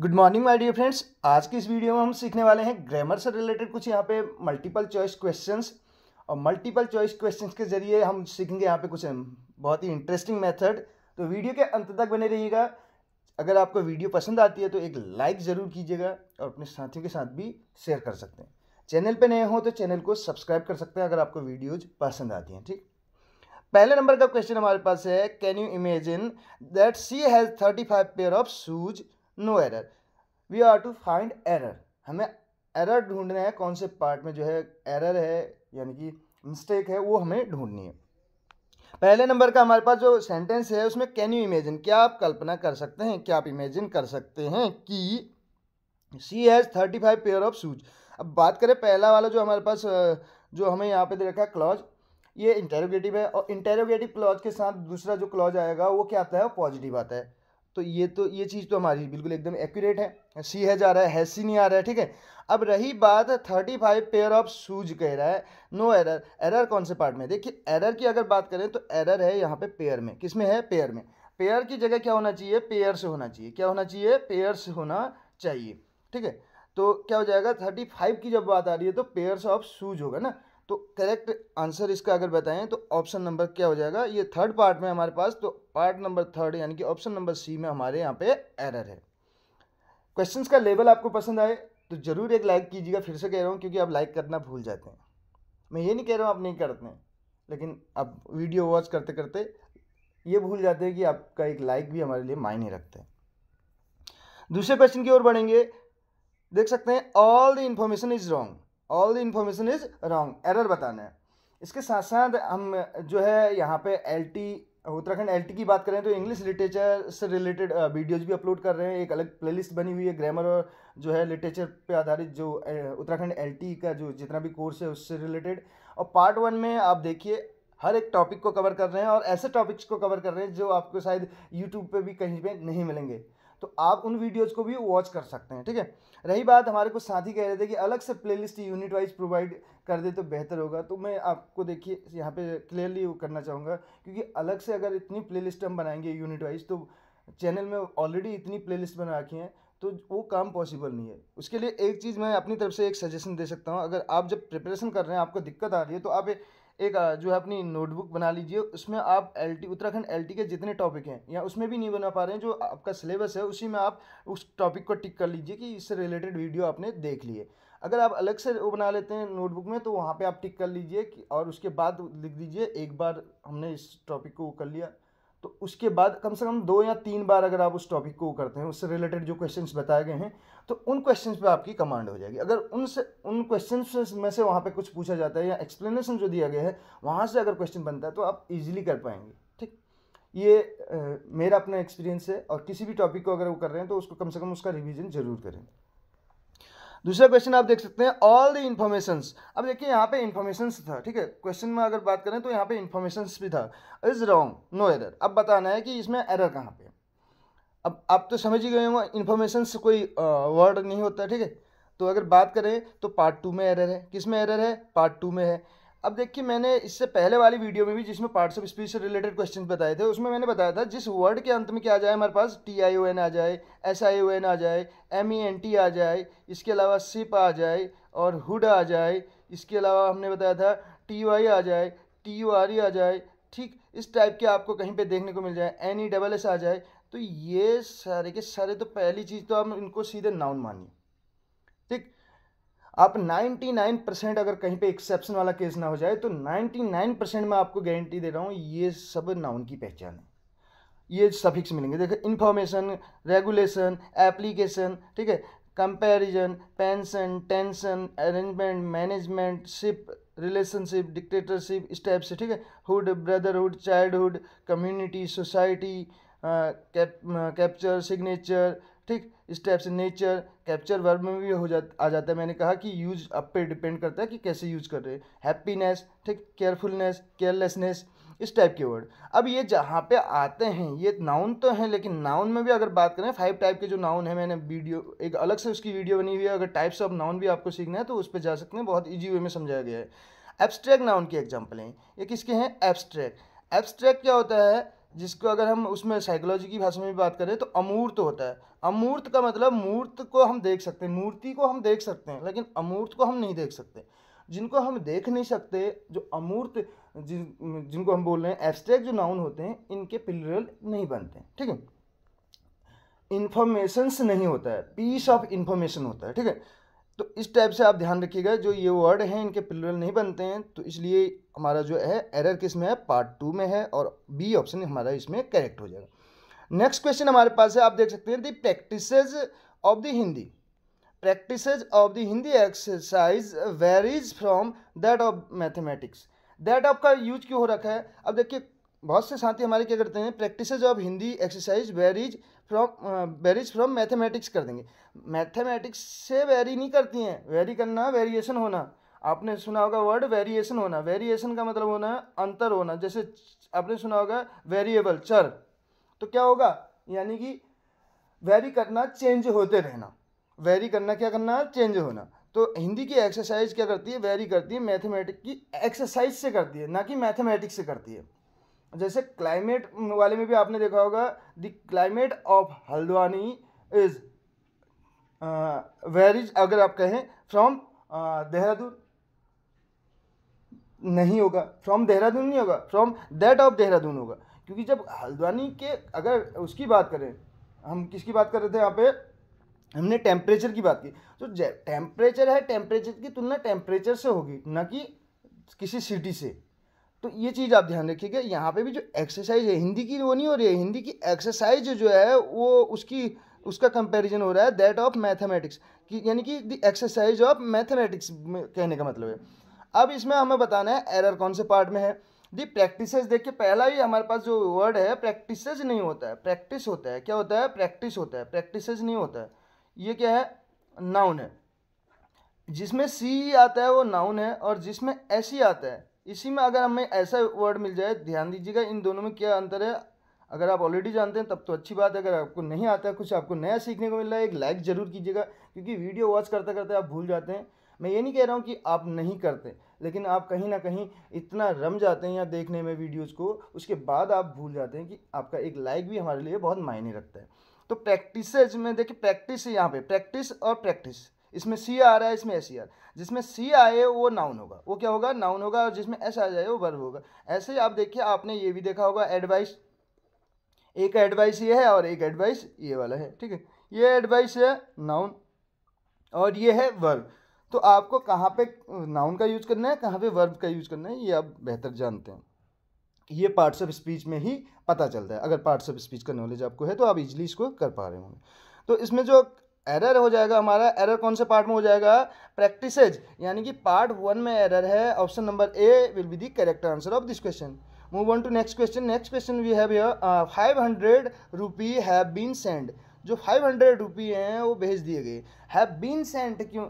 good morning my dear friends आज की इस वीडियो में हम सीखने वाले हैं ग्रामर से रिलेटेड कुछ यहाँ पे मल्टीपल चॉइस क्वेश्चंस और मल्टीपल चॉइस क्वेश्चंस के जरिए हम सीखेंगे यहाँ पे कुछ बहुत ही इंटरेस्टिंग मेथड तो वीडियो के अंत तक बने रहिएगा अगर आपको वीडियो पसंद आती है तो एक लाइक ज़रूर कीजिएगा और अपने साथियों के साथ भी शेयर कर सकते हैं चैनल पर नए हो तो चैनल को सब्सक्राइब कर सकते हैं अगर आपको वीडियोज़ पसंद आती हैं ठीक पहले नंबर का क्वेश्चन हमारे पास है can you imagine that she has thirty five pair of shoes no error we are to find error हमें एरर ढूंढना है कौन से पार्ट में जो है एरर है यानी कि मिस्टेक है वो हमें ढूंढनी है पहले नंबर का हमारे पास जो सेंटेंस है उसमें कैन यू इमेजिन क्या आप कल्पना कर सकते हैं क्या आप इमेजिन कर सकते हैं कि she has thirty five pair of shoes अब बात करें पहला वाला जो हमारे पास जो हमें यहाँ पे दे रखा है क्लॉज ये इंटेरोगेटिव है और इंटेरोगेटिव क्लॉज के साथ दूसरा जो क्लॉज आएगा वो क्या आता है पॉजिटिव आता है तो ये तो ये चीज़ तो हमारी बिल्कुल एकदम एक्यूरेट है सी है जा रहा है हैज सी नहीं आ रहा है ठीक है अब रही बात thirty five pair of shoes कह रहा है नो एरर एरर कौन से पार्ट में देखिए एरर की अगर बात करें तो एरर है यहाँ पे पेयर में किस में है पेयर में पेयर की जगह क्या होना चाहिए पेयर से होना चाहिए क्या होना चाहिए पेयर से होना चाहिए ठीक है तो क्या हो जाएगा थर्टी फाइव की जब बात आ रही है तो पेयर्स ऑफ शूज होगा ना तो करेक्ट आंसर इसका अगर बताएं तो ऑप्शन नंबर क्या हो जाएगा ये थर्ड पार्ट में हमारे पास तो पार्ट नंबर थर्ड यानी कि ऑप्शन नंबर सी में हमारे यहाँ पे एरर है क्वेश्चन का लेवल आपको पसंद आए तो ज़रूर एक लाइक कीजिएगा फिर से कह रहा हूँ क्योंकि आप लाइक करना भूल जाते हैं मैं ये नहीं कह रहा हूँ आप नहीं करते हैं लेकिन आप वीडियो वॉच करते करते ये भूल जाते हैं कि आपका एक लाइक भी हमारे लिए मायने रखता है दूसरे क्वेश्चन की ओर बढ़ेंगे देख सकते हैं all the information is wrong all the information is wrong error बताना है इसके साथ साथ हम जो है यहाँ पे एल टी उत्तराखंड एल की बात करें तो इंग्लिश लिटरेचर से रिलेटेड वीडियोज भी अपलोड कर रहे हैं एक अलग प्लेलिस्ट बनी हुई है ग्रामर और जो है लिटरेचर पे आधारित जो उत्तराखंड एल का जो जितना भी कोर्स है उससे रिलेटेड और पार्ट वन में आप देखिए हर एक टॉपिक को कवर कर रहे हैं और ऐसे टॉपिक्स को कवर कर रहे हैं जो आपको शायद यूट्यूब पे भी कहीं पे नहीं मिलेंगे तो आप उन वीडियोज़ को भी वॉच कर सकते हैं ठीक है रही बात हमारे कुछ साथी कह रहे थे कि अलग से प्लेलिस्ट यूनिट वाइज प्रोवाइड कर दे तो बेहतर होगा तो मैं आपको देखिए यहाँ पे क्लियरली वो करना चाहूँगा क्योंकि अलग से अगर इतनी प्लेलिस्ट हम बनाएंगे यूनिट वाइज तो चैनल में ऑलरेडी इतनी प्लेलिस्ट बना रखी हैं तो वो काम पॉसिबल नहीं है उसके लिए एक चीज़ मैं अपनी तरफ से एक सजेशन दे सकता हूँ अगर आप जब प्रिपरेशन कर रहे हैं आपको दिक्कत आ रही है तो आप एक जो है अपनी नोटबुक बना लीजिए उसमें आप एल उत्तराखंड एल के जितने टॉपिक हैं या उसमें भी नहीं बना पा रहे हैं जो आपका सिलेबस है उसी में आप उस टॉपिक को टिक कर लीजिए कि इससे रिलेटेड वीडियो आपने देख लिए अगर आप अलग से वो बना लेते हैं नोटबुक में तो वहाँ पे आप टिक कर लीजिए और उसके बाद लिख दीजिए एक बार हमने इस टॉपिक को कर लिया तो उसके बाद कम से कम दो या तीन बार अगर आप उस टॉपिक को करते हैं उससे रिलेटेड जो क्वेश्चंस बताए गए हैं तो उन क्वेश्चन पे आपकी कमांड हो जाएगी अगर उनसे उन क्वेश्चन में से वहाँ पे कुछ पूछा जाता है या एक्सप्लेनेशन जो दिया गया है वहाँ से अगर क्वेश्चन बनता है तो आप इजीली कर पाएंगे ठीक ये आ, मेरा अपना एक्सपीरियंस है और किसी भी टॉपिक को अगर वो कर रहे हैं तो उसको कम से कम उसका रिविजन जरूर करें दूसरा क्वेश्चन आप देख सकते हैं ऑल द इन्फॉर्मेशन अब देखिए यहाँ पे इन्फॉर्मेशन था ठीक है क्वेश्चन में अगर बात करें तो यहाँ पे इन्फॉर्मेशन भी था इज रॉन्ग नो एरर अब बताना है कि इसमें एरर कहाँ पे है अब आप तो समझ ही गए हो इन्फॉर्मेशन से कोई वर्ड नहीं होता ठीक है तो अगर बात करें तो पार्ट टू में एरर है किस में एरर है पार्ट टू में है अब देखिए मैंने इससे पहले वाली वीडियो में भी जिसमें पार्ट्स ऑफ स्पीच से रिलेटेड क्वेश्चन बताए थे उसमें मैंने बताया था जिस वर्ड के अंत में क्या आ जाए हमारे पास टी आई ओ एन आ जाए एस आई ओ एन आ जाए एम ई एन टी आ जाए इसके अलावा सिप आ जाए और हुड आ जाए इसके अलावा हमने बताया था टी वाई आ जाए टी यू आर ई आ जाए ठीक इस टाइप के आपको कहीं पे देखने को मिल जाए एन ई डबल एस आ जाए तो ये सारे के सारे तो पहली चीज़ तो हम इनको सीधे नाउन मानिए ठीक आप 99 परसेंट अगर कहीं पे एक्सेप्शन वाला केस ना हो जाए तो 99 परसेंट मैं आपको गारंटी दे रहा हूँ ये सब नाउन की पहचान है ये सफिक्स मिलेंगे देखो इन्फॉर्मेशन रेगुलेशन एप्लीकेशन ठीक है comparison pension tension arrangement management ship relationship dictatorship steps ठीक है hood brotherhood childhood community society capture signature ठीक इस टाइप से नेचर कैप्चर वर्ब में भी हो जा आ जाता है मैंने कहा कि यूज अप पे डिपेंड करता है कि कैसे यूज कर रहे हैं हैप्पीनेस ठीक केयरफुलनेस केयरलेसनेस इस टाइप के वर्ड अब ये जहाँ पे आते हैं ये नाउन तो हैं लेकिन नाउन में भी अगर बात करें फाइव टाइप के जो नाउन है मैंने वीडियो एक अलग से उसकी वीडियो बनी हुई है अगर टाइप्स ऑफ नाउन भी आपको सीखना है तो उस पर जा सकते हैं बहुत ईजी वे में समझाया गया है एब्स्ट्रैक्ट नाउन की एग्जाम्पल हैं ये किसके हैं एब्स्ट्रैक्ट एब्स्ट्रैक्ट क्या होता है जिसको अगर हम उसमें साइकोलॉजी की भाषा में भी बात करें तो अमूर्त होता है अमूर्त का मतलब मूर्त को हम देख सकते हैं मूर्ति को हम देख सकते हैं लेकिन अमूर्त को हम नहीं देख सकते जिनको हम देख नहीं सकते जो अमूर्त जिन जिनको हम बोल रहे हैं एब्स्ट्रैक्ट जो नाउन होते हैं इनके पिलरल नहीं बनते ठीक है इन्फॉर्मेशंस नहीं होता है पीस ऑफ इन्फॉर्मेशन होता है ठीक है तो इस टाइप से आप ध्यान रखिएगा जो ये वर्ड हैं इनके प्लूरल नहीं बनते हैं तो इसलिए हमारा जो है एरर किस में है पार्ट टू में है और बी ऑप्शन हमारा इसमें करेक्ट हो जाएगा नेक्स्ट क्वेश्चन हमारे पास है आप देख सकते हैं the practice of the Hindi of the Hindi exercise varies from that of mathematics that of का यूज क्यों हो रखा है अब देखिए बहुत से साथी हमारे क्या करते हैं practice of Hindi exercise varies from varies from mathematics कर देंगे मैथमेटिक्स से वेरी नहीं करती हैं वेरी करना वेरिएशन होना आपने सुना होगा वर्ड वेरिएशन होना वेरिएशन का मतलब होना है अंतर होना जैसे आपने सुना होगा वेरिएबल चर तो क्या होगा यानी कि वेरी करना चेंज होते रहना वेरी करना क्या करना चेंज होना तो हिंदी की एक्सरसाइज क्या करती है वेरी करती है मैथमेटिक्स की एक्सरसाइज से करती है ना कि मैथमेटिक्स से करती है जैसे क्लाइमेट वाले में भी आपने देखा होगा the climate of Haldwani is varies अगर आप कहें फ्रॉम देहरादून नहीं होगा फ्रॉम देहरादून नहीं होगा फ्रॉम दैट ऑफ देहरादून होगा क्योंकि जब हल्द्वानी के अगर उसकी बात करें हम किसकी बात कर रहे थे यहाँ पे हमने टेम्परेचर की बात की तो टेम्परेचर है टेम्परेचर की तुलना टेम्परेचर से होगी ना कि किसी सिटी से तो ये चीज़ आप ध्यान रखिएगा यहाँ पे भी जो एक्सरसाइज है हिंदी की वो नहीं हो रही है हिंदी की एक्सरसाइज जो है वो उसकी उसका कंपैरिजन हो रहा है दैट ऑफ मैथमेटिक्स कि यानी कि द एक्सरसाइज ऑफ मैथमेटिक्स कहने का मतलब है अब इसमें हमें बताना है एरर कौन से पार्ट में है दी प्रैक्टिस देखिए पहला ही हमारे पास जो वर्ड है प्रैक्टिस नहीं होता है प्रैक्टिस होता है क्या होता है प्रैक्टिस होता है प्रैक्टिस नहीं होता है ये क्या है नाउन है जिसमें सी आता है वो नाउन है और जिसमें एस आता है इसी में अगर हमें ऐसा वर्ड मिल जाए ध्यान दीजिएगा इन दोनों में क्या अंतर है अगर आप ऑलरेडी जानते हैं तब तो अच्छी बात है अगर आपको नहीं आता है कुछ आपको नया सीखने को मिल रहा है एक लाइक ज़रूर कीजिएगा क्योंकि वीडियो वॉच करते करते आप भूल जाते हैं मैं ये नहीं कह रहा हूँ कि आप नहीं करते लेकिन आप कहीं ना कहीं इतना रम जाते हैं या देखने में वीडियोज़ को उसके बाद आप भूल जाते हैं कि आपका एक लाइक भी हमारे लिए बहुत मायने रखता है तो प्रैक्टिस में देखिए प्रैक्टिस यहाँ पर प्रैक्टिस और प्रैक्टिस इसमें सी आ रहा है इसमें एस आर जिसमें सी आए वो नाउन होगा वो क्या होगा नाउन होगा और जिसमें एस आ जाए वो वर्ब होगा ऐसे ही आप देखिए आपने ये भी देखा होगा एडवाइस एक एडवाइस ये है और एक एडवाइस ये वाला है ठीक है ये एडवाइस है नाउन और ये है वर्ब तो आपको कहाँ पे नाउन का यूज़ करना है कहाँ पे वर्ब का यूज़ करना है ये आप बेहतर जानते हैं ये पार्ट्स ऑफ स्पीच में ही पता चलता है अगर पार्ट्स ऑफ स्पीच का नॉलेज आपको है तो आप इजीली इसको कर पा रहे होंगे तो इसमें जो एरर हो जाएगा हमारा एरर कौन से पार्ट में हो जाएगा प्रैक्टिस यानी कि पार्ट वन में एरर है option number A will be the correct answer of this question move on to next question next question we have five hundred rupee have been send जो five hundred rupee हैं वो भेज दिए गए have been sent क्यों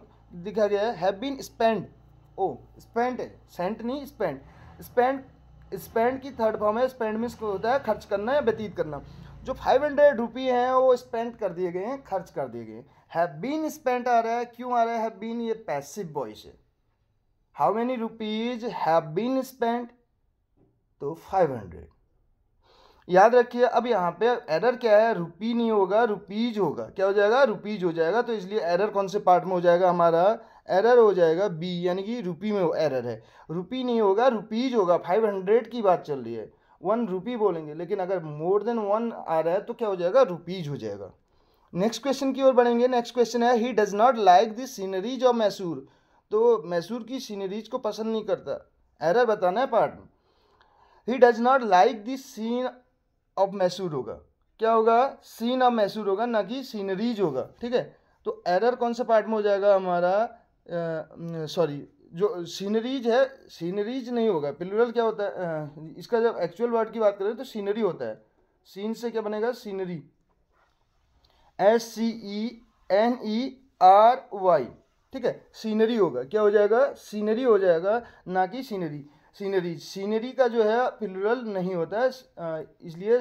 दिखा गया have been spend O spend है सेंट नहीं स्पेंड स्पेंड स्पेंड की थर्ड फॉर्म है स्पेंड मीन्स होता है खर्च करना या व्यतीत करना जो फाइव हंड्रेड रुपी हैं वो स्पेंड कर दिए गए हैं खर्च कर दिए गए हैं हैव बीन स्पेंड आ रहा है क्यों आ रहा है हैव बीन ये पैसिव वॉइस है how many rupees have been spend तो फाइव हंड्रेड याद रखिए अब यहाँ पे एरर क्या है रुपी नहीं होगा रुपीज होगा क्या हो जाएगा रुपीज हो जाएगा तो इसलिए एरर कौन से पार्ट में हो जाएगा हमारा एरर हो जाएगा बी यानी कि रुपी में एरर है रुपी नहीं होगा रुपीज होगा फाइव हंड्रेड की बात चल रही है वन रुपी बोलेंगे लेकिन अगर मोर देन वन आ रहा है तो क्या हो जाएगा रुपीज हो जाएगा नेक्स्ट क्वेश्चन की ओर बढ़ेंगे नेक्स्ट क्वेश्चन है he does not like the sceneries of Mysore तो मैसूर की सीनरीज को पसंद नहीं करता एरर बताना है पार्ट में he does not like the scene of Mysore होगा क्या होगा सीन ऑफ मैसूर होगा ना कि सीनरीज होगा ठीक है तो एरर कौन सा पार्ट में हो जाएगा हमारा सॉरी जो सीनरीज है सीनरीज नहीं होगा प्लूरल क्या होता है इसका जब एक्चुअल वर्ड की बात करें तो सीनरी होता है सीन से क्या बनेगा scenery S C E N E R Y ठीक है सीनरी होगा क्या हो जाएगा सीनरी हो जाएगा ना कि सीनरी सीनरी सीनरी का जो है प्लूरल नहीं होता है इसलिए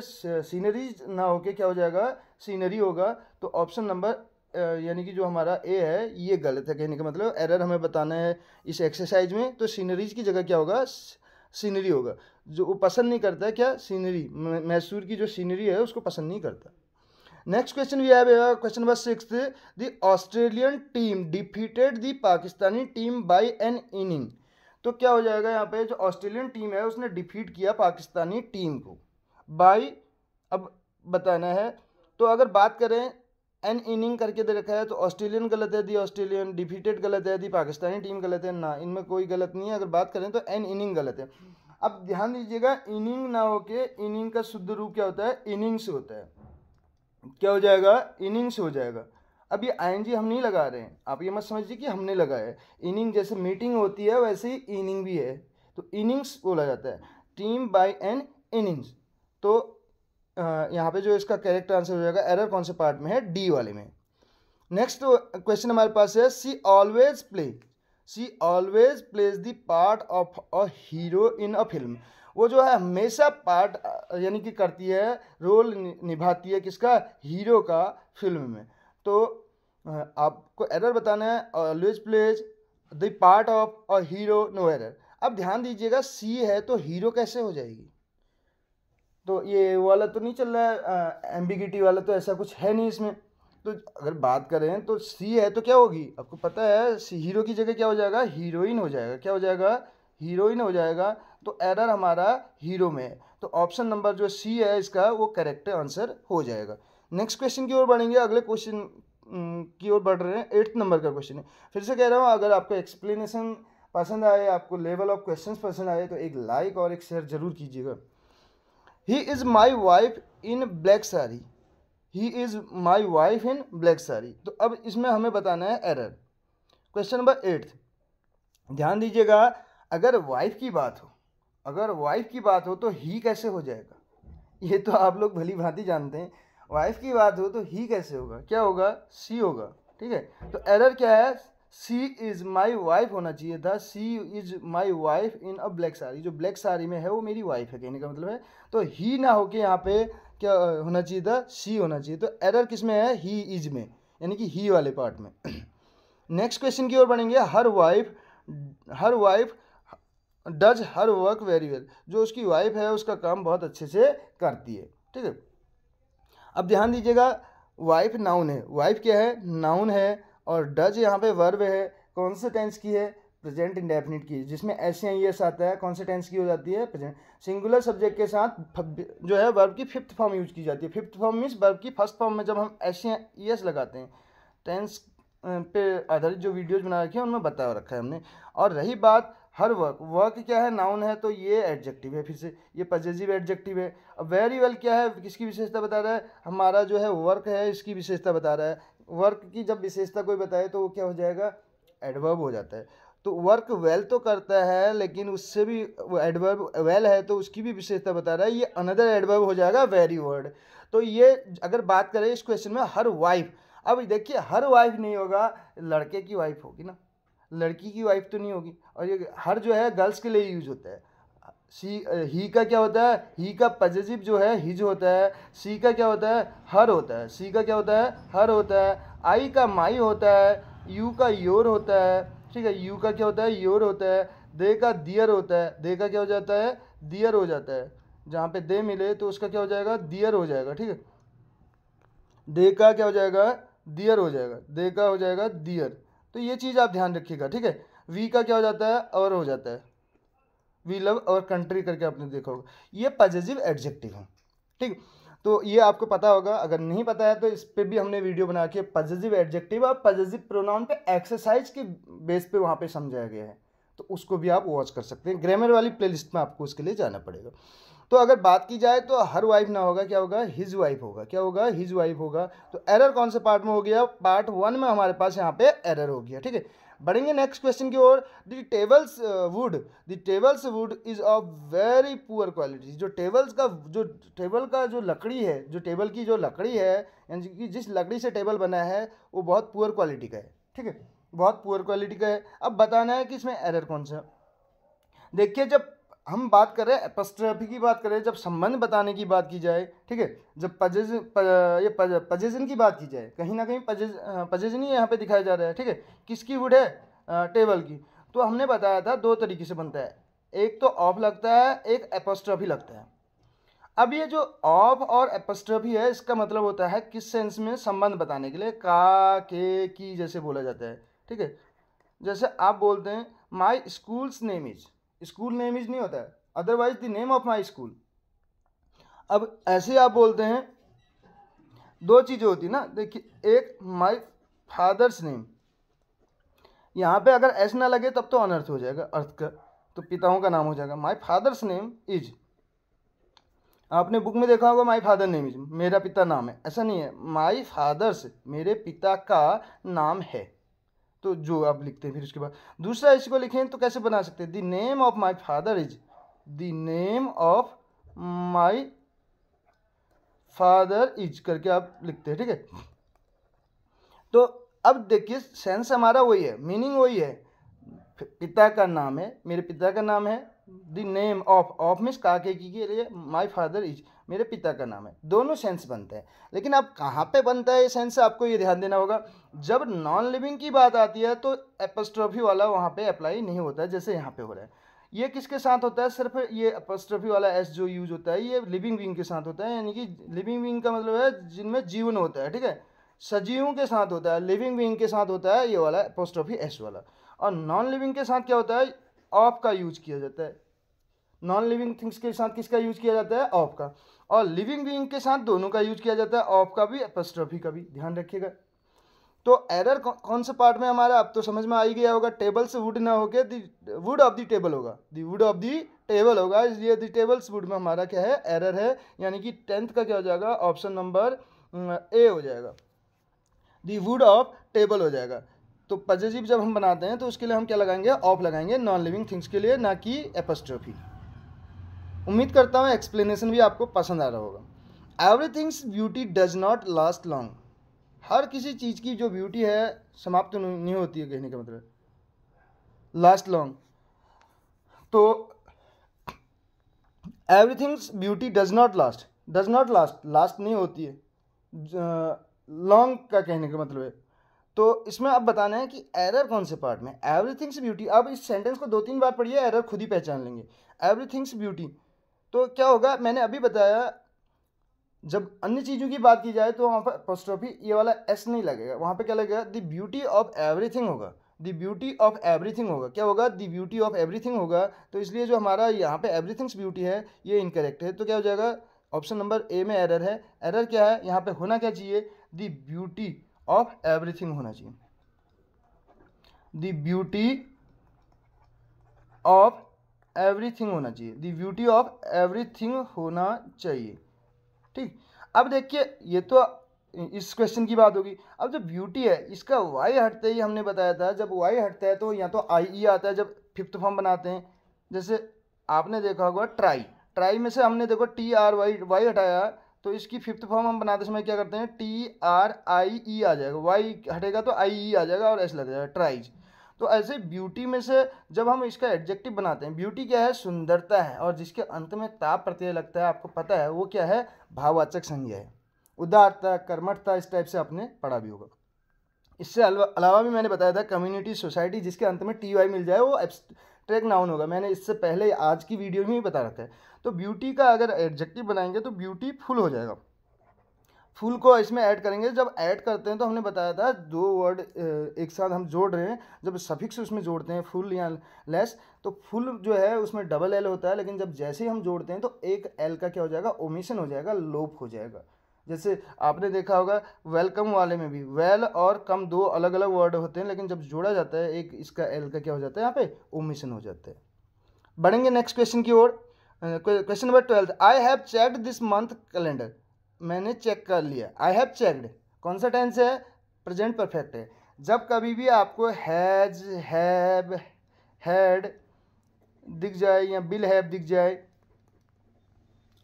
सीनरीज ना होके क्या हो जाएगा सीनरी होगा तो ऑप्शन नंबर यानी कि जो हमारा ए है ये गलत है कहने का मतलब एरर हमें बताना है इस एक्सरसाइज में तो सीनरीज की जगह क्या होगा सीनरी होगा जो वो पसंद नहीं करता है क्या सीनरी मैसूर की जो सीनरी है उसको पसंद नहीं करता next question we have question number six the Australian team defeated the Pakistani team by an inning तो क्या हो जाएगा यहाँ पे जो ऑस्ट्रेलियन टीम है उसने डिफीट किया पाकिस्तानी टीम को बाय अब बताना है तो अगर बात करें एन इनिंग करके दे रखा है तो ऑस्ट्रेलियन गलत है दी ऑस्ट्रेलियन डिफीटेड गलत है दी पाकिस्तानी टीम गलत है ना इनमें कोई गलत नहीं है अगर बात करें तो एन इनिंग गलत है अब ध्यान दीजिएगा इनिंग ना होके इनिंग का शुद्ध रूप क्या होता है इनिंग्स होता है क्या हो जाएगा इनिंग्स हो जाएगा अब ये जी हम नहीं लगा रहे हैं आप ये मत समझिए कि हमने लगाया है इनिंग जैसे मीटिंग होती है वैसे ही इनिंग भी है तो इनिंग्स बोला जाता है टीम बाई एन इनिंग्स तो यहाँ पे जो इसका करेक्ट आंसर हो जाएगा एरर कौन से पार्ट में है डी वाले में नेक्स्ट क्वेश्चन हमारे पास है she always play she always plays the part of a hero in a film वो जो है हमेशा पार्ट यानी कि करती है रोल निभाती है किसका हीरो का फिल्म में तो आपको एरर बताना है always plays the part of a hero no error अब ध्यान दीजिएगा सी है तो हीरो कैसे हो जाएगी तो ये वाला तो नहीं चल रहा है एम्बिगिटी वाला तो ऐसा कुछ है नहीं इसमें तो अगर बात करें तो सी है तो क्या होगी आपको पता है सी हीरो की जगह क्या हो जाएगा हीरोइन हो जाएगा क्या हो जाएगा हीरोइन हो जाएगा तो एरर हमारा हीरो में है तो ऑप्शन नंबर जो सी है इसका वो करेक्ट आंसर हो जाएगा नेक्स्ट क्वेश्चन की ओर बढ़ेंगे अगले क्वेश्चन की ओर बढ़ रहे हैं एट्थ नंबर का क्वेश्चन है फिर से कह रहा हूँ अगर आपको एक्सप्लेनेशन पसंद आए आपको लेवल ऑफ क्वेश्चंस पसंद आए तो एक लाइक और एक शेयर जरूर कीजिएगा he is my wife in black sari he is my wife in black sari तो अब इसमें हमें बताना है एरर क्वेश्चन नंबर एट्थ ध्यान दीजिएगा अगर वाइफ की बात हो अगर वाइफ की बात हो तो ही कैसे हो जाएगा ये तो आप लोग भली भांति जानते हैं वाइफ की बात हो तो ही कैसे होगा क्या होगा सी होगा ठीक है तो एरर क्या है सी इज़ माई वाइफ होना चाहिए था she is my wife in a black sari जो ब्लैक साड़ी में है वो मेरी वाइफ है कहने का मतलब है तो ही ना होके यहाँ पे क्या होना चाहिए था सी होना चाहिए तो एरर किस में है ही इज में यानी कि ही वाले पार्ट में नेक्स्ट क्वेश्चन की ओर बढ़ेंगे her wife her wife does her work very well जो उसकी वाइफ है उसका काम बहुत अच्छे से करती है ठीक है अब ध्यान दीजिएगा वाइफ नाउन है वाइफ क्या है नाउन है और डज यहाँ पे वर्ब है कौन से टेंस की है प्रेजेंट इंडेफिनिट की जिसमें एस आई एस आता है कौन से टेंस की हो जाती है प्रेजेंट सिंगुलर सब्जेक्ट के साथ जो है वर्ब की फिफ्थ फॉर्म यूज की जाती है फिफ्थ फॉर्म मीन्स वर्ब की फर्स्ट फॉर्म में जब हम एस आई एस लगाते हैं टेंस पे आधारित जो वीडियोज बना रखे हैं उनमें बता रखा है हमने और रही बात हर वर्क वर्क क्या है नाउन है तो ये एडजेक्टिव है फिर से ये पजेजिव एडजेक्टिव है अब वेरी वेल क्या है किसकी विशेषता बता रहा है हमारा जो है वर्क है इसकी विशेषता बता रहा है वर्क की जब विशेषता कोई बताए तो वो क्या हो जाएगा एडवर्ब हो जाता है तो वर्क वेल तो करता है लेकिन उससे भी एडवर्ब वेल है तो उसकी भी विशेषता बता रहा है ये अनदर एडवर्ब हो जाएगा वेरी वर्ड तो ये अगर बात करें इस क्वेश्चन में हर वाइफ अब देखिए हर वाइफ नहीं होगा लड़के की वाइफ होगी ना लड़की की वाइफ तो नहीं होगी और ये हर जो है गर्ल्स के लिए यूज होता है सी ही का क्या होता है ही का पजेजिव जो है हिज होता है सी का क्या होता है हर होता है सी का क्या होता है हर होता है आई का माई होता है यू का योर होता है ठीक है यू का क्या होता है योर होता है दे का दियर होता है दे का क्या हो जाता है दियर हो जाता है जहाँ पे दे मिले तो उसका क्या हो जाएगा दियर हो जाएगा ठीक है दे का क्या हो जाएगा दियर हो जाएगा दे का हो जाएगा दियर तो ये चीज़ आप ध्यान रखिएगा ठीक है वी का क्या हो जाता है और हो जाता है वी लव अवर कंट्री करके आपने देखा होगा ये पजेजिव एडजेक्टिव है ठीक तो ये आपको पता होगा अगर नहीं पता है तो इस पर भी हमने वीडियो बना के पॉजिटिव एडजेक्टिव और पॉजिटिव प्रोनाउन पे एक्सरसाइज के बेस पे वहाँ पे समझाया गया है तो उसको भी आप वॉच कर सकते हैं ग्रामर वाली प्लेलिस्ट में आपको उसके लिए जाना पड़ेगा तो अगर बात की जाए तो हर वाइफ ना होगा क्या होगा हिज वाइफ होगा क्या होगा हिज वाइफ होगा तो एरर कौन से पार्ट में हो गया पार्ट वन में हमारे पास यहाँ पे एरर हो गया ठीक है बढ़ेंगे नेक्स्ट क्वेश्चन की ओर the tables wood the tables wood is of very poor quality जो टेबल्स का जो टेबल का जो लकड़ी है जो टेबल की जो लकड़ी है यानी कि जिस लकड़ी से टेबल बना है वो बहुत पुअर क्वालिटी का है ठीक है बहुत पुअर क्वालिटी का है अब बताना है कि इसमें एरर कौन सा देखिए जब हम बात करें एपस्ट्रफी की बात करें जब संबंध बताने की बात की जाए ठीक है जब पजेज ये पजेजन की बात की जाए कहीं ना कहीं पजेज पजेजन ही यहाँ पे दिखाया जा रहा है ठीक है किसकी वुड है टेबल की तो हमने बताया था दो तरीके से बनता है एक तो ऑफ लगता है एक एपोस्ट्रफी लगता है अब ये जो ऑफ और एपोस्ट्रफी है इसका मतलब होता है किस सेंस में संबंध बताने के लिए का के की जैसे बोला जाता है ठीक है जैसे आप बोलते हैं my school's name is school name is नहीं होता है otherwise the name of my school अब ऐसे आप बोलते हैं दो चीज़ें होती ना देखिए एक माई फादर्स नेम यहाँ पे अगर ऐसा ना लगे तब तो अनर्थ हो जाएगा अर्थ का तो पिताओं का नाम हो जाएगा माई फादर्स नेम इज आपने बुक में देखा होगा माई फादर नेम इज मेरा पिता नाम है ऐसा नहीं है माई फादर्स मेरे पिता का नाम है तो जो आप लिखते हैं फिर उसके बाद दूसरा इसको लिखें तो कैसे बना सकते हैं the name of my father is the name of my father is करके आप लिखते हैं ठीक है तो अब देखिए सेंस हमारा वही है मीनिंग वही है पिता का नाम है मेरे पिता का नाम है the name of of miss काके की के लिए माई फादर इज मेरे पिता का नाम है दोनों सेंस बनते हैं लेकिन अब कहाँ पे बनता है ये सेंस आपको ये ध्यान देना होगा जब नॉन लिविंग की बात आती है तो एपस्ट्रॉफी वाला वहाँ पे अप्लाई नहीं होता है जैसे यहाँ पे हो रहा है ये किसके साथ होता है सिर्फ ये अपोस्ट्रॉफी वाला एस जो यूज होता है ये लिविंग विंग के साथ होता है यानी कि लिविंग विंग का मतलब है जिनमें जीवन होता है ठीक है सजीवों के साथ होता है लिविंग विंग के साथ होता है ये वाला अपस्ट्रफी एस वाला और नॉन लिविंग के साथ क्या होता है ऑफ का यूज किया जाता है नॉन लिविंग थिंग्स के साथ किसका यूज किया जाता है ऑफ का और लिविंग बींग के साथ दोनों का यूज किया जाता है ऑफ का भी एपस्ट्रॉफी का भी ध्यान रखिएगा तो एरर कौन से पार्ट में हमारा अब तो समझ में आ ही गया होगा टेबल से वुड ना होके the wood of the table होगा the wood of the table होगा इसलिए दी टेबल्स वुड में हमारा क्या है एरर है यानी कि टेंथ का क्या हो जाएगा ऑप्शन नंबर ए हो जाएगा दी वुड ऑफ टेबल हो जाएगा तो पजेजिव जब हम बनाते हैं तो उसके लिए हम क्या लगाएंगे ऑफ लगाएंगे नॉन लिविंग थिंग्स के लिए ना कि एपस्ट्रॉफी उम्मीद करता हूँ एक्सप्लेनेशन भी आपको पसंद आ रहा होगा every things beauty does not last long हर किसी चीज़ की जो ब्यूटी है समाप्त तो नहीं होती है कहने का मतलब लास्ट लॉन्ग तो every things beauty does not last does not last last नहीं होती है लॉन्ग का कहने का मतलब है तो इसमें आप बताना है कि एरर कौन से पार्ट में एवरी थिंग्स ब्यूटी अब इस सेंटेंस को दो तीन बार पढ़िए एरर खुद ही पहचान लेंगे एवरी थिंग्स ब्यूटी तो क्या होगा मैंने अभी बताया जब अन्य चीज़ों की बात की जाए तो वहाँ पर पोस्ट्रॉफी ये वाला एस नहीं लगेगा वहाँ पे क्या लगेगा द ब्यूटी ऑफ एवरीथिंग होगा द ब्यूटी ऑफ एवरीथिंग होगा क्या होगा द ब्यूटी ऑफ एवरीथिंग होगा तो इसलिए जो हमारा यहाँ पे एवरीथिंग्स ब्यूटी है ये इनकरेक्ट है तो क्या हो जाएगा ऑप्शन नंबर ए में एरर है एरर क्या है यहाँ पे होना क्या चाहिए द ब्यूटी ऑफ एवरीथिंग होना चाहिए द ब्यूटी ऑफ एवरीथिंग होना चाहिए दी ब्यूटी ऑफ एवरीथिंग होना चाहिए ठीक अब देखिए ये तो इस क्वेश्चन की बात होगी अब जो ब्यूटी है इसका वाई हटते ही हमने बताया था जब वाई हटता है तो या तो आई ई e आता है जब फिफ्थ फॉर्म बनाते हैं जैसे आपने देखा होगा ट्राई ट्राई में से हमने देखो टी आर वाई वाई हटाया तो इसकी फिफ्थ फॉर्म हम बनाते समय क्या करते हैं टी आर आई ई आ जाएगा वाई हटेगा तो आई ई e आ जाएगा और ऐसे लग जाएगा ट्राइज तो ऐसे ब्यूटी में से जब हम इसका एडजेक्टिव बनाते हैं ब्यूटी क्या है सुंदरता है और जिसके अंत में ताप प्रत्यय लगता है आपको पता है वो क्या है भाववाचक संज्ञा है उदारता कर्मठता इस टाइप से आपने पढ़ा भी होगा इससे अलावा भी मैंने बताया था कम्युनिटी सोसाइटी जिसके अंत में टी मिल जाए वो ट्रैक नाउन होगा मैंने इससे पहले आज की वीडियो में ही बता रखा है तो ब्यूटी का अगर एडजेक्टिव बनाएंगे तो ब्यूटीफुल हो जाएगा फूल को इसमें ऐड करेंगे जब ऐड करते हैं तो हमने बताया था दो वर्ड एक साथ हम जोड़ रहे हैं जब सफिक्स उसमें जोड़ते हैं फुल या लेस तो फुल जो है उसमें डबल एल होता है लेकिन जब जैसे ही हम जोड़ते हैं तो एक एल का क्या हो जाएगा ओमिशन हो जाएगा लोप हो जाएगा जैसे आपने देखा होगा वेलकम वाले में भी वेल और कम दो अलग अलग वर्ड होते हैं लेकिन जब जोड़ा जाता है एक इसका एल का क्या हो जाता है यहाँ पे ओमिशन हो जाता है बढ़ेंगे नेक्स्ट क्वेश्चन की ओर question number twelfth I have check this month calendar मैंने चेक कर लिया आई हैव चेकड कौन सा टेंस है प्रेजेंट परफेक्ट है जब कभी भी आपको हैज हैव हैड दिख जाए या बिल हैव दिख जाए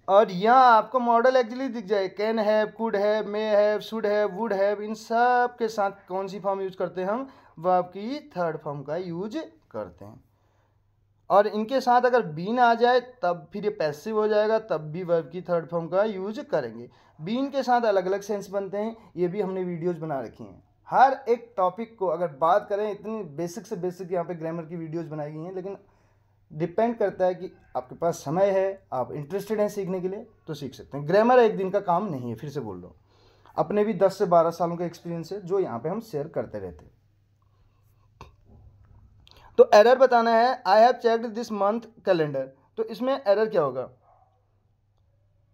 और यहाँ आपको मॉडल एक्चुअली दिख जाए can have could have may have should have would have इन सब के साथ कौन सी फॉर्म यूज करते हैं हम वह आपकी थर्ड फॉर्म का यूज करते हैं और इनके साथ अगर बीन आ जाए तब फिर ये पैसिव हो जाएगा तब भी वर्ब की थर्ड फॉर्म का यूज करेंगे बीन के साथ अलग अलग सेंस बनते हैं ये भी हमने वीडियोज़ बना रखी हैं हर एक टॉपिक को अगर बात करें इतनी बेसिक से बेसिक यहाँ पे ग्रामर की वीडियोज़ बनाई गई हैं लेकिन डिपेंड करता है कि आपके पास समय है आप इंटरेस्टेड हैं सीखने के लिए तो सीख सकते हैं ग्रामर एक दिन का काम नहीं है फिर से बोल रहा हूँ अपने भी दस से बारह सालों का एक्सपीरियंस है जो यहाँ पर हम शेयर करते रहते हैं तो एरर बताना है I have checked this month calendar तो इसमें एरर क्या होगा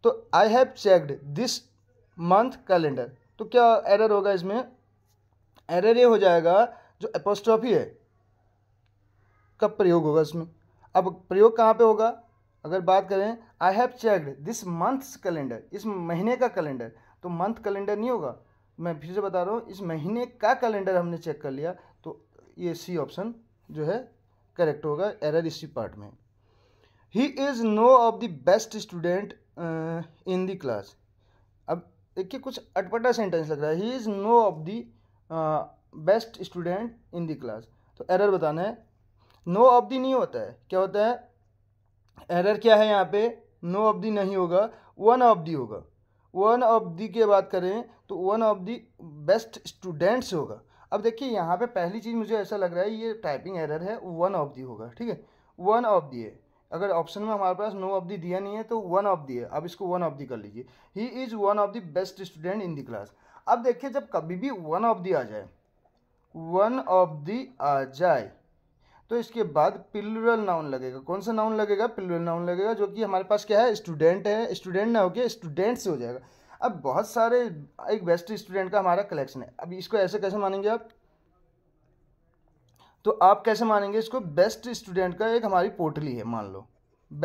तो I have checked this month calendar तो क्या एरर होगा इसमें एरर ये हो जाएगा जो एपोस्ट्रॉफी है कब प्रयोग होगा इसमें अब प्रयोग कहाँ पे होगा अगर बात करें I have checked this month's calendar इस महीने का कैलेंडर तो मंथ कैलेंडर नहीं होगा मैं फिर से बता रहा हूँ इस महीने का कैलेंडर हमने चेक कर लिया तो ये सी ऑप्शन जो है करेक्ट होगा एरर इसी पार्ट में he is no of the best student in the class अब देखिए कुछ अटपटा सेंटेंस लग रहा है he is no of the best student in the class तो एरर बताना है नो ऑफ दी नहीं होता है क्या होता है एरर क्या है यहाँ पे नो ऑफ दी नहीं होगा वन ऑफ दी होगा वन ऑफ दी की बात करें तो one of the best students होगा अब देखिए यहाँ पे पहली चीज़ मुझे ऐसा लग रहा है ये टाइपिंग एरर है वन ऑफ दी होगा ठीक है वन ऑफ दी है अगर ऑप्शन में हमारे पास नो ऑफ दी दिया नहीं है तो वन ऑफ दी है अब इसको वन ऑफ दी कर लीजिए he is one of the best student in the class अब देखिए जब कभी भी वन ऑफ दी आ जाए वन ऑफ दी आ जाए तो इसके बाद पिलुरल नाउन लगेगा कौन सा नाउन लगेगा पिलुरल नाउन लगेगा जो कि हमारे पास क्या है स्टूडेंट है स्टूडेंट ना होके स्टूडेंट्स हो जाएगा अब बहुत सारे एक बेस्ट स्टूडेंट का हमारा कलेक्शन है अब इसको ऐसे कैसे मानेंगे आप तो आप कैसे मानेंगे इसको बेस्ट स्टूडेंट का एक हमारी पोर्टली है मान लो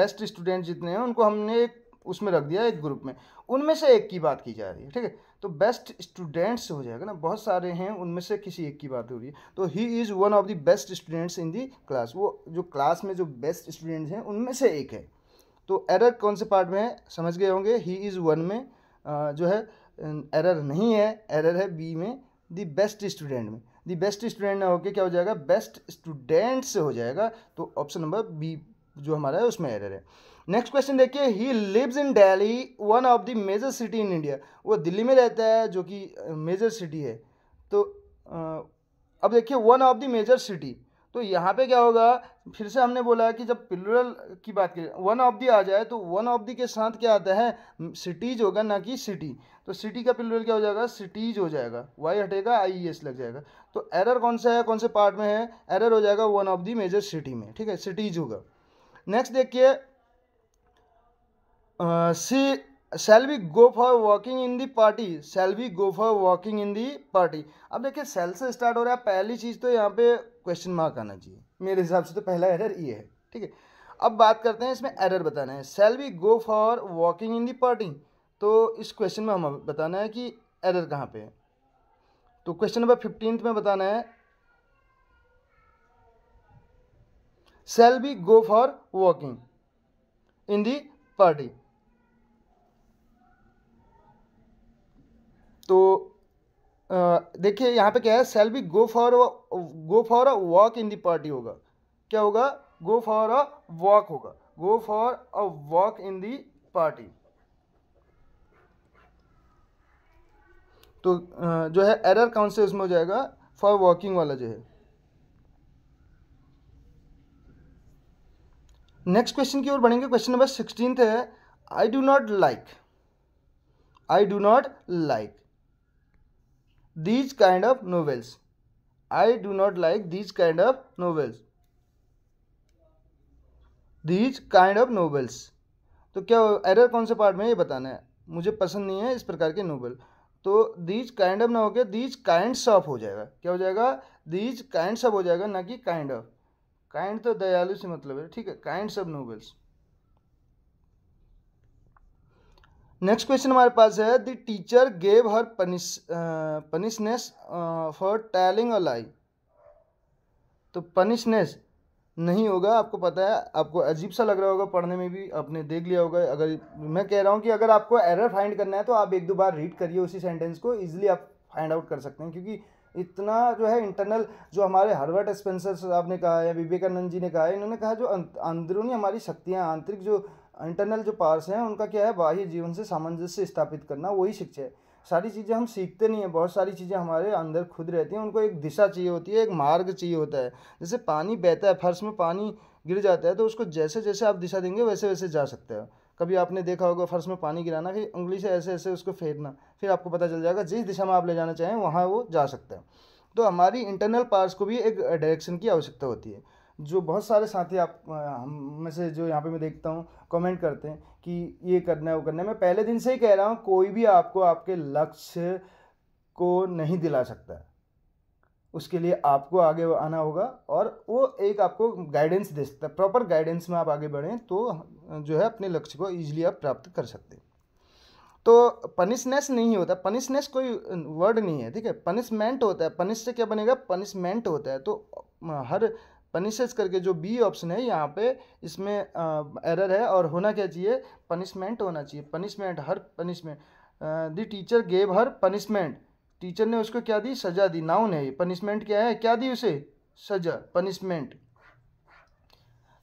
बेस्ट स्टूडेंट जितने हैं उनको हमने एक उसमें रख दिया एक ग्रुप में उनमें से एक की बात की जा रही है ठीक है तो बेस्ट स्टूडेंट्स हो जाएगा ना बहुत सारे हैं उनमें से किसी एक की बात हो रही है तो he is one of the best students in the class वो जो क्लास में जो बेस्ट स्टूडेंट्स हैं उनमें से एक है तो एरर कौन से पार्ट में है समझ गए होंगे ही इज़ वन में जो है एरर नहीं है एरर है बी में द बेस्ट स्टूडेंट में द बेस्ट स्टूडेंट ना होकर क्या हो जाएगा बेस्ट स्टूडेंट से हो जाएगा तो ऑप्शन नंबर बी जो हमारा है उसमें एरर है नेक्स्ट क्वेश्चन देखिए he lives in Delhi one of the major city in India वो दिल्ली में रहता है जो कि मेजर सिटी है तो अब देखिए one of the major city तो यहाँ पे क्या होगा फिर से हमने बोला है कि जब प्लूरल की बात करें वन ऑफ दी आ जाए तो वन ऑफ दी के साथ क्या आता है सिटीज होगा ना कि सिटी तो सिटी का प्लूरल क्या हो जाएगा सिटीज हो जाएगा वाई हटेगा आई एस e लग जाएगा तो एरर कौन सा है कौन से पार्ट में है एरर हो जाएगा one of the major city में ठीक है सिटीज होगा नेक्स्ट देखिए see shall we go for walking in the party shall we go for walking in the party अब देखिए सेल से स्टार्ट हो रहा है पहली चीज़ तो यहाँ पे क्वेश्चन मार्क आना चाहिए मेरे हिसाब से तो पहला एरर ये है ठीक है अब बात करते हैं इसमें एरर बताना है shall we go for walking in the party तो इस क्वेश्चन में हमें बताना है कि एरर कहाँ पे है तो क्वेश्चन नंबर फिफ्टीन में बताना है shall we go for walking in the party तो देखिए यहाँ पे क्या है shall we go for go for a walk in the party होगा क्या होगा गो तो, फॉर अ वॉक होगा go for a walk in the party तो जो है एरर कौन से इसमें हो जाएगा फॉर वॉकिंग वाला जो है नेक्स्ट क्वेश्चन की ओर बढ़ेंगे क्वेश्चन नंबर सिक्सटीन है I do not like I do not like these kind of novels i do not like these kind of novels these kind of novels तो क्या error कौन से पार्ट में ये बताना है मुझे पसंद नहीं है इस प्रकार के नोबल तो दीज काइंड ऑफ ना हो गया दीज काइंड ऑफ हो जाएगा क्या हो जाएगा दीज काइंड ऑफ हो जाएगा ना कि काइंड ऑफ काइंड तो दयालु से मतलब है ठीक है kind of novels next question हमारे पास है the teacher gave her punish punishness for telling a lie तो पनिशनेस नहीं होगा आपको पता है आपको अजीब सा लग रहा होगा पढ़ने में भी आपने देख लिया होगा अगर मैं कह रहा हूँ कि अगर आपको एरर फाइंड करना है तो आप एक दो बार रीड करिए उसी सेंटेंस को ईजिली आप फाइंड आउट कर सकते हैं क्योंकि इतना जो है इंटरनल जो हमारे हर्बर्ट स्पेंसर साहब ने कहा या विवेकानंद जी ने कहा है इन्होंने कहा जो अंदरूनी हमारी शक्तियाँ आंतरिक जो इंटरनल जो पार्ट्स हैं उनका क्या है बाह्य जीवन से सामंजस्य स्थापित करना वही शिक्षा है सारी चीज़ें हम सीखते नहीं हैं बहुत सारी चीज़ें हमारे अंदर खुद रहती हैं उनको एक दिशा चाहिए होती है एक मार्ग चाहिए होता है जैसे पानी बहता है फर्श में पानी गिर जाता है तो उसको जैसे जैसे आप दिशा देंगे वैसे वैसे जा सकते हो कभी आपने देखा होगा फर्श में पानी गिराना फिर उंगली से ऐसे ऐसे उसको फेरना फिर आपको पता चल जाएगा जिस दिशा में आप ले जाना चाहें वहाँ वो जा सकते हैं तो हमारी इंटरनल पार्ट्स को भी एक डायरेक्शन की आवश्यकता होती है जो बहुत सारे साथी आप हम में से जो यहाँ पे मैं देखता हूँ कमेंट करते हैं कि ये करना है वो करना है मैं पहले दिन से ही कह रहा हूँ कोई भी आपको आपके लक्ष्य को नहीं दिला सकता है उसके लिए आपको आगे आना होगा और वो एक आपको गाइडेंस दे सकता है प्रॉपर गाइडेंस में आप आगे बढ़ें तो जो है अपने लक्ष्य को ईजिली आप प्राप्त कर सकते हैं तो पनिशनेस नहीं होता पनिशनेस कोई वर्ड नहीं है ठीक है पनिशमेंट होता है पनिश से क्या बनेगा पनिशमेंट होता है तो हर पनिशेज करके जो बी ऑप्शन है यहाँ पे इसमें एरर है और होना क्या चाहिए पनिशमेंट होना चाहिए punishment her punishment the teacher gave her punishment teacher ने उसको क्या दी सजा दी नाउन है पनिशमेंट क्या है क्या दी उसे सजा पनिशमेंट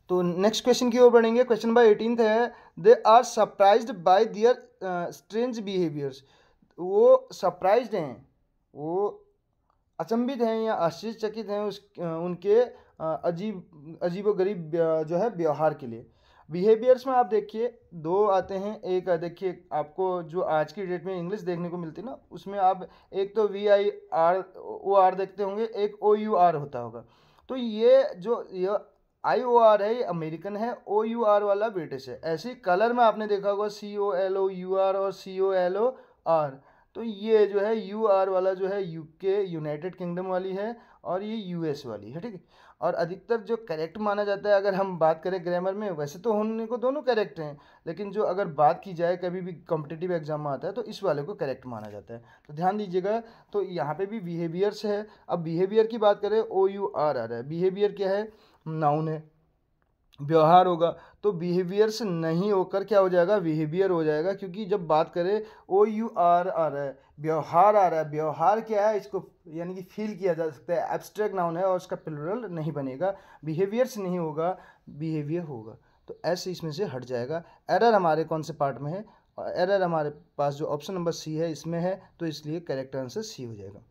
तो नेक्स्ट क्वेश्चन की ओर बढ़ेंगे क्वेश्चन नंबर एटीन है they are surprise by their strange behaviours वो सरप्राइज हैं वो अचंभित हैं या आश्चर्यचकित हैं उस उनके अजीब अजीब व गरीब जो है व्यवहार के लिए बिहेवियर्स में आप देखिए दो आते हैं एक देखिए आपको जो आज की डेट में इंग्लिश देखने को मिलती है ना उसमें आप एक तो V I R O R देखते होंगे एक ओ यू आर होता होगा तो ये जो ये आई ओ आर है ये अमेरिकन है ओ यू आर वाला ब्रिटिश है ऐसे कलर में आपने देखा होगा C O L O U R और C O L O R तो ये जो है यू आर वाला जो है यू के यूनाइटेड किंगडम वाली है और ये यू एस वाली है ठीक है और अधिकतर जो करेक्ट माना जाता है अगर हम बात करें ग्रामर में वैसे तो होने को दोनों करेक्ट हैं लेकिन जो अगर बात की जाए कभी भी कॉम्पिटेटिव एग्जाम में आता है तो इस वाले को करेक्ट माना जाता है तो ध्यान दीजिएगा तो यहाँ पे भी बिहेवियर्स है अब बिहेवियर की बात करें ओ यू आर आर है बिहेवियर क्या है नाउन है व्यवहार होगा तो बिहेवियर से नहीं होकर क्या हो जाएगा बिहेवियर हो जाएगा क्योंकि जब बात करें ओ यू आर आ रहा है व्यवहार आ रहा है व्यवहार क्या है इसको यानी कि फील किया जा सकता है एब्स्ट्रैक्ट नाउन है और उसका प्लूरल नहीं बनेगा बिहेवियर्स नहीं होगा बिहेवियर होगा तो ऐसे इसमें से हट जाएगा एरर हमारे कौन से पार्ट में है एरर हमारे पास जो ऑप्शन नंबर सी है इसमें है तो इसलिए करेक्ट आंसर सी हो जाएगा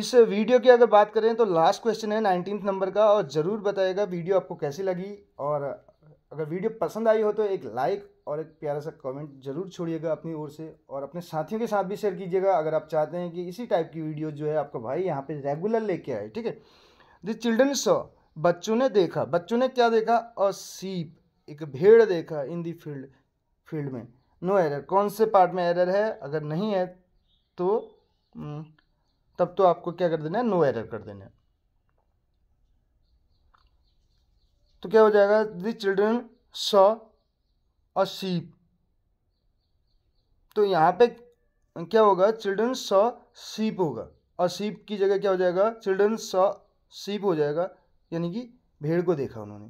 इस वीडियो की अगर बात करें तो लास्ट क्वेश्चन है नाइनटीन नंबर का और ज़रूर बताइएगा वीडियो आपको कैसी लगी और अगर वीडियो पसंद आई हो तो एक लाइक और एक प्यारा सा कमेंट जरूर छोड़िएगा अपनी ओर से और अपने साथियों के साथ भी शेयर कीजिएगा अगर आप चाहते हैं कि इसी टाइप की वीडियो जो है आपका भाई यहाँ पर रेगुलर लेके आए ठीक है द चिल्ड्रन सॉ बच्चों ने देखा बच्चों ने क्या देखा अ सीप एक भेड़ देखा इन दी फील्ड फील्ड में नो एरर कौन से पार्ट में एरर है अगर नहीं है तो न, हम्म, तब तो आपको क्या कर देना है नो एरर कर देना है तो क्या हो जाएगा द चिल्ड्रन सॉ अ सीप तो यहाँ पे क्या होगा चिल्ड्रन सॉ सीप होगा और शीप की जगह क्या हो जाएगा चिल्ड्रन सॉ सीप हो जाएगा यानी कि भेड़ को देखा उन्होंने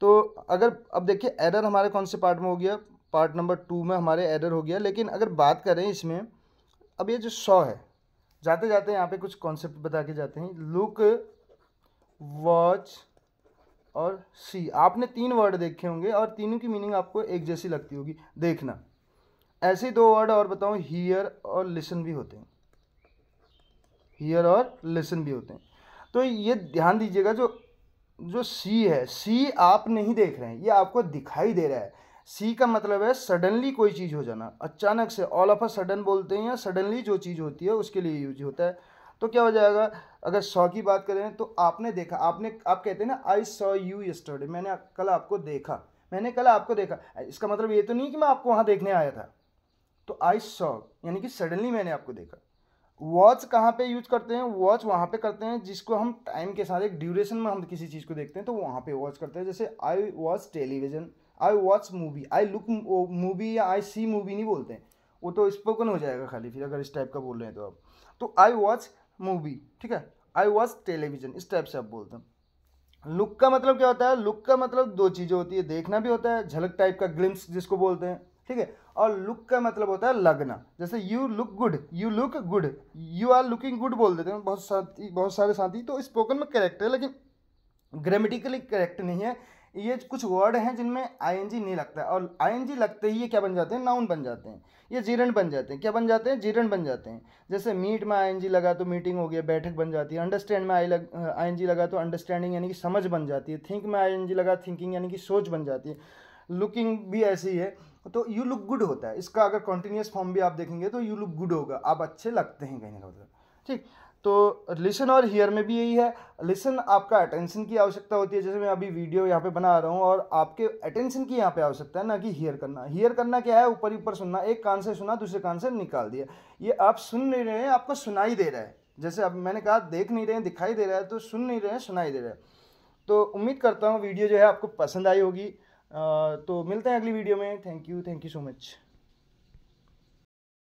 तो अगर अब देखिए एरर हमारे कौन से पार्ट में हो गया पार्ट नंबर टू में हमारे एरर हो गया लेकिन अगर बात करें इसमें अब ये जो सौ है जाते जाते यहाँ पे कुछ कॉन्सेप्ट बता के जाते हैं लुक वॉच और सी आपने तीन वर्ड देखे होंगे और तीनों की मीनिंग आपको एक जैसी लगती होगी देखना ऐसे दो वर्ड और बताऊँ हीयर और लिसन भी होते हैं हीयर और लिसन भी होते हैं तो ये ध्यान दीजिएगा जो जो सी है सी आप नहीं देख रहे हैं ये आपको दिखाई दे रहा है सी का मतलब है सडनली कोई चीज़ हो जाना अचानक से ऑल ऑफ अ सडन बोलते हैं या सडनली जो चीज़ होती है उसके लिए यूज होता है तो क्या हो जाएगा अगर सौ की बात करें तो आपने देखा आपने आप कहते हैं ना आई सॉ यू यस्टरडे मैंने कल आपको देखा मैंने कल आपको देखा इसका मतलब ये तो नहीं कि मैं आपको वहाँ देखने आया था तो आई सॉ यानी कि सडनली मैंने आपको देखा वॉच कहाँ पे यूज करते हैं वॉच वहाँ पे करते हैं जिसको हम टाइम के साथ एक ड्यूरेशन में हम किसी चीज़ को देखते हैं तो वहाँ पे वॉच करते हैं जैसे I watch television I watch movie I look movie या आई सी मूवी नहीं बोलते हैं वो तो स्पोकन हो जाएगा खाली फिर अगर इस टाइप का बोल रहे हैं तो आप तो आई वॉच मूवी ठीक है आई वॉच टेलीविजन इस टाइप से आप बोलते हैं लुक का मतलब क्या होता है लुक का मतलब दो चीज़ें होती है देखना भी होता है झलक टाइप का ग्लिम्स जिसको बोलते हैं ठीक है और लुक का मतलब होता है लगना जैसे you look good you look good you are looking good बोल देते हैं बहुत साथी बहुत सारे साथी तो स्पोकन में करेक्ट है लेकिन ग्रामेटिकली करेक्ट नहीं है ये कुछ वर्ड हैं जिनमें आईएनजी नहीं लगता है और आईएनजी लगते ही ये क्या बन जाते हैं नाउन बन जाते हैं ये जीरण बन जाते हैं क्या बन जाते हैं जीरण बन जाते हैं जैसे मीट में आईएनजी लगा तो मीटिंग हो गया बैठक बन जाती है अंडरस्टैंड में आई लग आईएनजी लगा तो अंडरस्टैंडिंग यानी कि समझ बन जाती है थिंक में आईएनजी लगा थिंकिंग यानी कि सोच बन जाती है लुकिंग भी ऐसी है तो यू लुक गुड होता है इसका अगर कॉन्टीन्यूस फॉर्म भी आप देखेंगे तो यू लुक गुड होगा आप अच्छे लगते हैं कहीं ना कहीं ठीक तो लिसन और हियर में भी यही है लिसन आपका अटेंशन की आवश्यकता होती है जैसे मैं अभी वीडियो यहाँ पे बना रहा हूँ और आपके अटेंशन की यहाँ पे आवश्यकता है ना कि हियर करना हियर करना क्या है ऊपर ऊपर सुनना एक कान से सुना दूसरे कान से निकाल दिया ये आप सुन नहीं रहे हैं आपको सुनाई दे रहा है जैसे अब मैंने कहा देख नहीं रहे हैं दिखाई दे रहा है तो सुन नहीं रहे हैं सुनाई दे रहा है तो उम्मीद करता हूँ वीडियो जो है आपको पसंद आई होगी तो मिलते हैं अगली वीडियो में thank you thank you so much